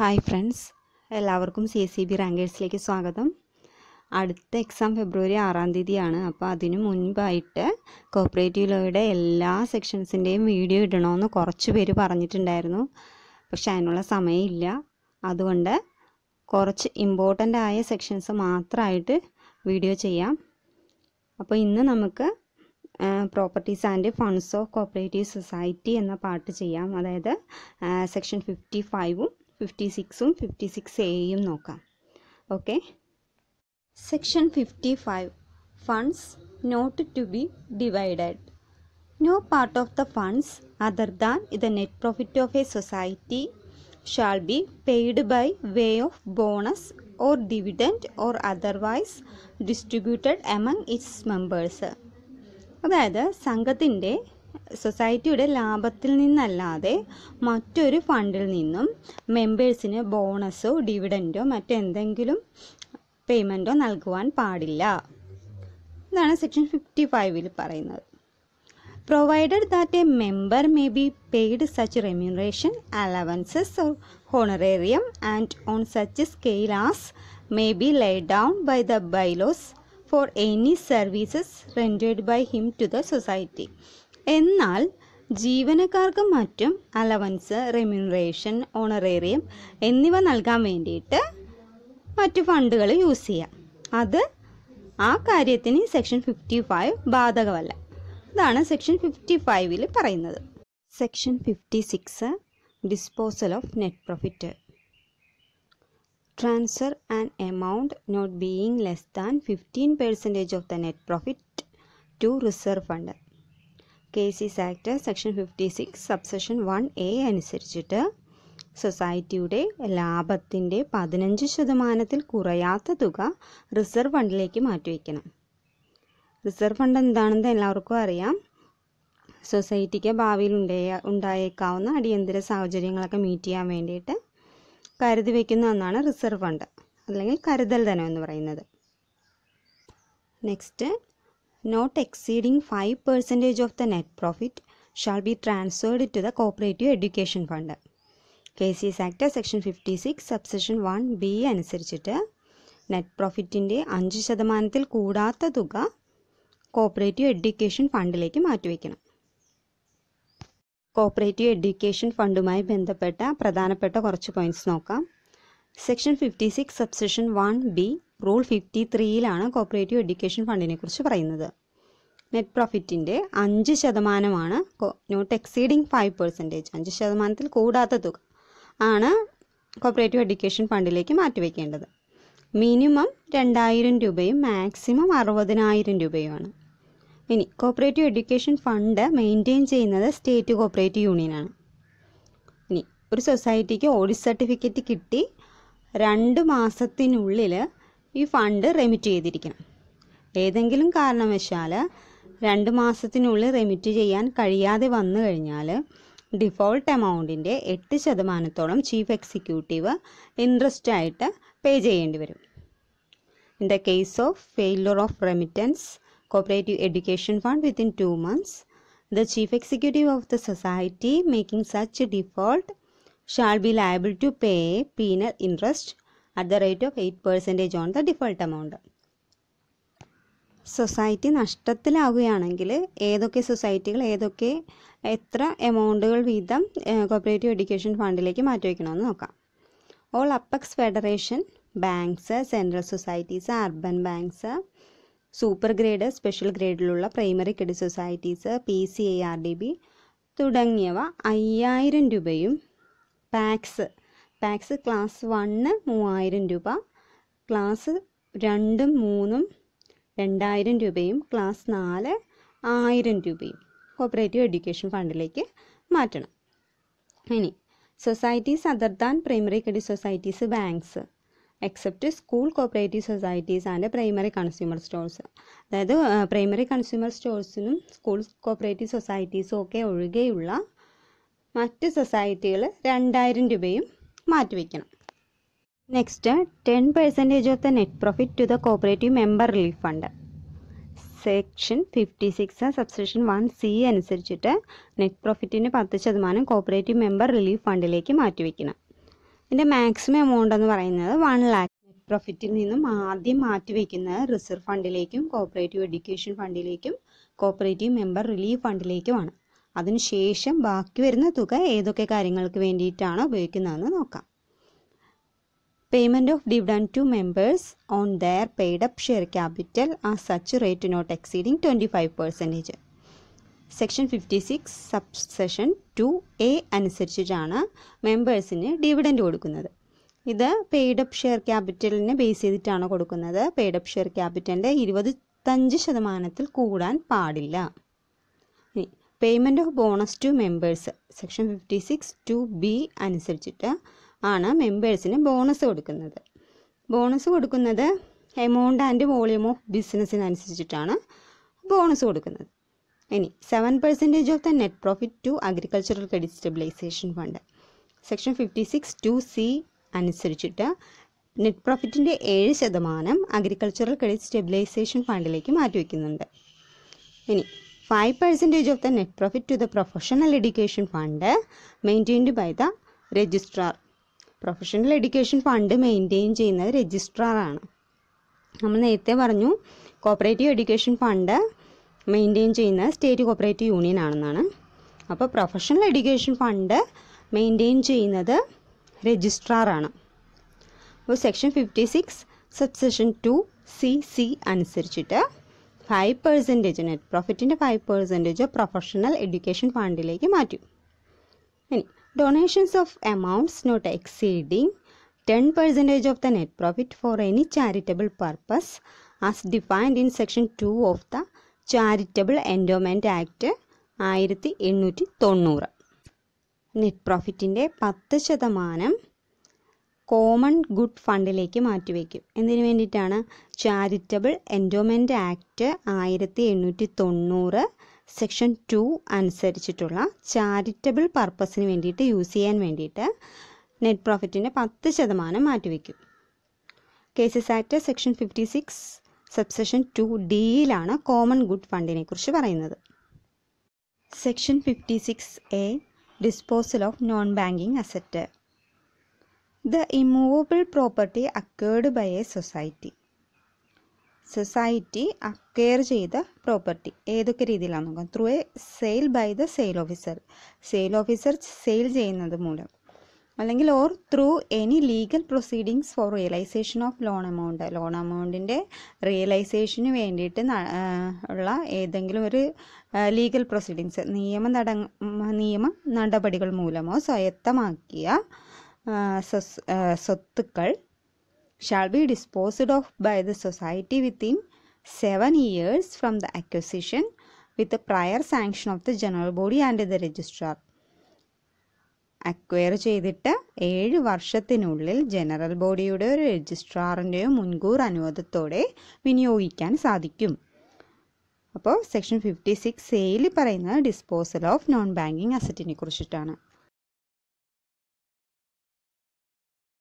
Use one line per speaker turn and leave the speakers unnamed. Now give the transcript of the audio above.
hi friends എല്ലാവർക്കും C S C B റാങ്കേഴ്സിലേക്ക് സ്വാഗതം അടുത്ത എക്സാം ഫെബ്രുവരി ആറാം തീയതിയാണ് അപ്പോൾ അതിനു മുൻപായിട്ട് കോപ്പറേറ്റീവ് ലോയുടെ എല്ലാ സെക്ഷൻസിൻ്റെയും വീഡിയോ ഇടണമെന്ന് കുറച്ച് പേര് പറഞ്ഞിട്ടുണ്ടായിരുന്നു പക്ഷെ അതിനുള്ള സമയമില്ല അതുകൊണ്ട് കുറച്ച് ഇമ്പോർട്ടൻ്റ് ആയ സെക്ഷൻസ് മാത്രമായിട്ട് വീഡിയോ ചെയ്യാം അപ്പോൾ ഇന്ന് നമുക്ക് properties and funds of cooperative society എന്ന പാട്ട് ചെയ്യാം അതായത് സെക്ഷൻ ഫിഫ്റ്റി ഫൈവും ഫിഫ്റ്റി സിക്സും ഫിഫ്റ്റി സിക്സ് എയും നോക്കാം okay section fifty five funds not to be divided no part of the funds other than the net profit of a society shall be paid by way of bonus or dividend or otherwise distributed among its members അതായത് സംഘത്തിൻ്റെ സൊസൈറ്റിയുടെ ലാഭത്തിൽ നിന്നല്ലാതെ മറ്റൊരു ഫണ്ടിൽ നിന്നും മെമ്പേഴ്സിന് ബോണസോ ഡിവിഡൻറ്റോ മറ്റെന്തെങ്കിലും പേയ്മെൻറ്റോ നൽകുവാൻ പാടില്ല ഇതാണ് സെക്ഷൻ ഫിഫ്റ്റി ഫൈവിൽ പറയുന്നത് provided that a member may be paid such remuneration allowances honorarium and on such scales as may be laid down by the bylaws for any services rendered by him to the society എന്നാൽ ജീവനക്കാർക്ക് മറ്റും allowance remuneration honorarium എന്നിവ നൽകാൻ വേണ്ടിയിട്ട് മറ്റു ഫണ്ടുകൾ use ചെയ്യാം അത് ആ കാര്യത്തിന് സെക്ഷൻ ഫിഫ്റ്റി ഫൈവ് ബാധകമല്ല ഇതാണ് സെക്ഷൻ ഫിഫ്റ്റി ഫൈവിൽ പറയുന്നത് section fifty six disposal of net profit transfer and amount not being less than fifteen percentage of the net profit to reserve fund K C act section fifty six subsection one A അനുസരിച്ചിട്ട് സൊസൈറ്റിയുടെ ലാഭത്തിൻ്റെ പതിനഞ്ച് ശതമാനത്തിൽ കുറയാത്ത തുക reserve ഫണ്ടിലേക്ക് മാറ്റിവെക്കണം reserve fund എന്താണെന്ന് എല്ലാവർക്കും അറിയാം സൊസൈറ്റിക്ക് ഭാവിയിൽ ഉണ്ടായ ഉണ്ടായേക്കാവുന്ന അടിയന്തര സാഹചര്യങ്ങളൊക്കെ മീറ്റ് ചെയ്യാൻ വേണ്ടിയിട്ട് കരുതി വയ്ക്കുന്ന ഒന്നാണ് റിസർവ് ഫണ്ട് അല്ലെങ്കിൽ കരുതൽ ധനം എന്ന് പറയുന്നത് next not not five percentage of the net profit shall be transferred to the cooperative education fund K C S act section fifty six subsection one B അനുസരിച്ചിട്ട് നെറ്റ് പ്രോഫിറ്റിൻ്റെ അഞ്ച് ശതമാനത്തിൽ കൂടാത്ത തുക കോപ്പറേറ്റീവ് എഡ്യൂക്കേഷൻ ഫണ്ടിലേക്ക് മാറ്റിവെക്കണം കോപ്പറേറ്റീവ് എഡ്യൂക്കേഷൻ ഫണ്ടുമായി ബന്ധപ്പെട്ട പ്രധാനപ്പെട്ട കുറച്ച് points നോക്കാം section fifty six subsection one B rule fifty ത്രീയിലാണ് കോപ്പറേറ്റീവ് എഡ്യൂക്കേഷൻ ഫണ്ടിനെ കുറിച്ച് പറയുന്നത് നെറ്റ് പ്രോഫിറ്റിൻ്റെ അഞ്ച് ശതമാനമാണ് നോട്ട് എക്സീഡിങ് ഫൈവ് പെർസെൻറ്റേജ് അഞ്ച് ശതമാനത്തിൽ കൂടാത്ത തുക ആണ് കോപ്പറേറ്റീവ് എഡ്യൂക്കേഷൻ ഫണ്ടിലേക്ക് മാറ്റിവെക്കേണ്ടത് മിനിമം രണ്ടായിരം രൂപയും മാക്സിമം അറുപതിനായിരം രൂപയുമാണ് ഇനി കോപ്പറേറ്റീവ് എഡ്യൂക്കേഷൻ ഫണ്ട് മെയിൻറ്റെയിൻ ചെയ്യുന്നത് സ്റ്റേറ്റ് കോപ്പറേറ്റീവ് യൂണിയനാണ് ഇനി ഒരു സൊസൈറ്റിക്ക് ഓഡിറ്റ് സർട്ടിഫിക്കറ്റ് കിട്ടി രണ്ട് മാസത്തിനുള്ളിൽ ഈ ഫണ്ട് റെമിറ്റ് ചെയ്തിരിക്കണം ഏതെങ്കിലും കാരണവശാൽ രണ്ട് മാസത്തിനുള്ളിൽ റെമിറ്റ് ചെയ്യാൻ കഴിയാതെ വന്നു കഴിഞ്ഞാൽ ഡിഫോൾട്ട് എമൗണ്ടിൻ്റെ എട്ട് ശതമാനത്തോളം ചീഫ് എക്സിക്യൂട്ടീവ് ഇൻട്രസ്റ്റ് ആയിട്ട് പേ ചെയ്യേണ്ടി വരും in the case of failure of remittance cooperative education fund within two months the chief executive of the society making such default shall be liable to pay penal interest at the rate of eight percentage on the default amount society നഷ്ടത്തിലാവുകയാണെങ്കിൽ ഏതൊക്കെ സൊസൈറ്റികൾ ഏതൊക്കെ എത്ര എമൗണ്ടുകൾ വീതം cooperative education ഫണ്ടിലേക്ക് മാറ്റി വയ്ക്കണമെന്ന് നോക്കാം all apex federation banks central societies urban banks super grade special ഗ്രേഡിലുള്ള primary credit societies P C I R D B തുടങ്ങിയവ അയ്യായിരം രൂപയും പാക്സ് പാക്സ് ക്ലാസ് വണ്ണ് മൂവായിരം രൂപ ക്ലാസ് രണ്ടും മൂന്നും രണ്ടായിരം രൂപയും ക്ലാസ് നാല് ആയിരം രൂപയും കോപ്പറേറ്റീവ് എഡ്യൂക്കേഷൻ ഫണ്ടിലേക്ക് മാറ്റണം ഇനി societies other than primary credit societies banks except school cooperative societies and primary consumer stores അതായത് പ്രൈമറി കൺസ്യൂമർ സ്റ്റോഴ്സിനും സ്കൂൾ കോപ്പറേറ്റീവ് സൊസൈറ്റീസും ഒക്കെ ഒഴികെയുള്ള മറ്റ് സൊസൈറ്റികൾ രണ്ടായിരം രൂപയും മാറ്റിവെക്കണം next ten percentage of the net profit to the cooperative member relief fund section fifty six subsection one C അനുസരിച്ചിട്ട് നെറ്റ് പ്രോഫിറ്റിൻ്റെ പത്ത് ശതമാനം കോപ്പറേറ്റീവ് മെമ്പർ റിലീഫ് ഫണ്ടിലേക്ക് മാറ്റിവെക്കണം ഇതിൻ്റെ മാക്സിമം എമൗണ്ട് എന്ന് പറയുന്നത് വൺ ലാക്ക് നെറ്റ് പ്രോഫിറ്റിൽ നിന്നും ആദ്യം മാറ്റിവെക്കുന്നത് റിസർവ് ഫണ്ടിലേക്കും കോപ്പറേറ്റീവ് എഡ്യൂക്കേഷൻ ഫണ്ടിലേക്കും കോപ്പറേറ്റീവ് മെമ്പർ റിലീഫ് ഫണ്ടിലേക്കുമാണ് അതിനുശേഷം ബാക്കി വരുന്ന തുക ഏതൊക്കെ കാര്യങ്ങൾക്ക് വേണ്ടിയിട്ടാണ് ഉപയോഗിക്കുന്നതെന്ന് നോക്കാം payment of dividend to members on their paid up share capital at such rate not exceeding twenty five percentage section fifty six subsection two A അനുസരിച്ചിട്ടാണ് മെമ്പേഴ്സിന് ഡിവിഡൻറ്റ് കൊടുക്കുന്നത് ഇത് അപ്പ് ഷെയർ ക്യാപിറ്റലിനെ ബേസ് ചെയ്തിട്ടാണ് കൊടുക്കുന്നത് അപ്പ് ഷെയർ ക്യാപിറ്റലിൻ്റെ ഇരുപത്തഞ്ച് ശതമാനത്തിൽ കൂടാൻ പാടില്ല payment of bonus to members section fifty six two B അനുസരിച്ചിട്ട് ആണ് മെമ്പേഴ്സിന് ബോണസ് കൊടുക്കുന്നത് ബോണസ് കൊടുക്കുന്നത് എമൗണ്ട് ആൻഡ് വോളിയൂം ഓഫ് ബിസിനസ്സിനനുസരിച്ചിട്ടാണ് ബോണസ് കൊടുക്കുന്നത് ഇനി seven percentage of the net profit to agricultural credit stabilisation fund section fifty six two C അനുസരിച്ചിട്ട് net പ്രോഫിറ്റിൻ്റെ ഏഴ് ശതമാനം അഗ്രികൾച്ചറൽ ക്രെഡിറ്റ് സ്റ്റെബിലൈസേഷൻ ഫണ്ടിലേക്ക് മാറ്റിവെക്കുന്നുണ്ട് ഇനി five percentage of the net profit to the professional education fund maintained by the registrar professional education fund maintain ചെയ്യുന്നത് registrar ആണ് നമ്മൾ നേരത്തെ പറഞ്ഞു കോപ്പറേറ്റീവ് എഡ്യൂക്കേഷൻ ഫണ്ട് മെയിൻറ്റെയിൻ ചെയ്യുന്നത് സ്റ്റേറ്റ് കോപ്പറേറ്റീവ് യൂണിയൻ ആണെന്നാണ് അപ്പോൾ പ്രൊഫഷണൽ എഡ്യൂക്കേഷൻ ഫണ്ട് മെയിൻറ്റെയിൻ ചെയ്യുന്നത് registrar ആണ് അപ്പോൾ section fifty six subsection two C C അനുസരിച്ചിട്ട് ഫൈവ് പെർസെൻറ്റേജ് നെറ്റ് പ്രോഫിറ്റിൻ്റെ ഫൈവ് പെർസെൻറ്റേജ് പ്രൊഫഷണൽ എഡ്യൂക്കേഷൻ ഫണ്ടിലേക്ക് മാറ്റും ഇനി donations of amounts not exceeding ten percentage of the net profit for any charitable purpose as defined in section two of the charitable endowment act ആയിരത്തി എണ്ണൂറ്റി തൊണ്ണൂറ് net പ്രോഫിറ്റിൻ്റെ പത്ത് ശതമാനം കോമൺ ഗുഡ് ഫണ്ടിലേക്ക് മാറ്റിവെക്കും എന്തിനു വേണ്ടിയിട്ടാണ് ചാരിറ്റബിൾ എൻഡോമെൻ്റ് ആക്ട് ആയിരത്തി എണ്ണൂറ്റി തൊണ്ണൂറ് സെക്ഷൻ ടു അനുസരിച്ചിട്ടുള്ള ചാരിറ്റബിൾ പർപ്പസിന് വേണ്ടിയിട്ട് യൂസ് ചെയ്യാൻ വേണ്ടിയിട്ട് നെറ്റ് പ്രോഫിറ്റിൻ്റെ പത്ത് ശതമാനം മാറ്റിവെക്കും KCS act section fifty six subsection two ഡിയിലാണ് കോമൺ ഗുഡ് ഫണ്ടിനെ കുറിച്ച് പറയുന്നത് section fifty six A disposal of non banking asset the immovable property acquired by a society society acquire ചെയ്ത പ്രോപ്പർട്ടി ഏതൊക്കെ രീതിയിലാണ് നോക്കാം through a sale by the sale officer sale officer sale ചെയ്യുന്നത് മൂലം അല്ലെങ്കിൽ or through any legal proceedings for realisation of loan amount loan എമൗണ്ടിൻ്റെ റിയലൈസേഷന് വേണ്ടിയിട്ട് ഉള്ള ഏതെങ്കിലും ഒരു ലീഗൽ പ്രൊസീഡിങ്സ് നിയമ നിയമ നടപടികൾ മൂലമോ സ്വായത്തമാക്കിയ സ്വത്തുക്കൾ shall be disposed of by the society within seven years from the acquisition with prior sanction of the general body and the registrar acquire ചെയ്തിട്ട് ഏഴ് വർഷത്തിനുള്ളിൽ ജനറൽ ബോഡിയുടെ ഒരു രജിസ്ട്രാറിൻ്റെയോ മുൻകൂർ അനുവാദത്തോടെ വിനിയോഗിക്കാൻ സാധിക്കും അപ്പോൾ സെക്ഷൻ ഫിഫ്റ്റി സിക്സ് എയിൽ പറയുന്നത് ഡിസ്പോസൽ ഓഫ് നോൺ ബാങ്കിങ് അസറ്റിനെ കുറിച്ചിട്ടാണ്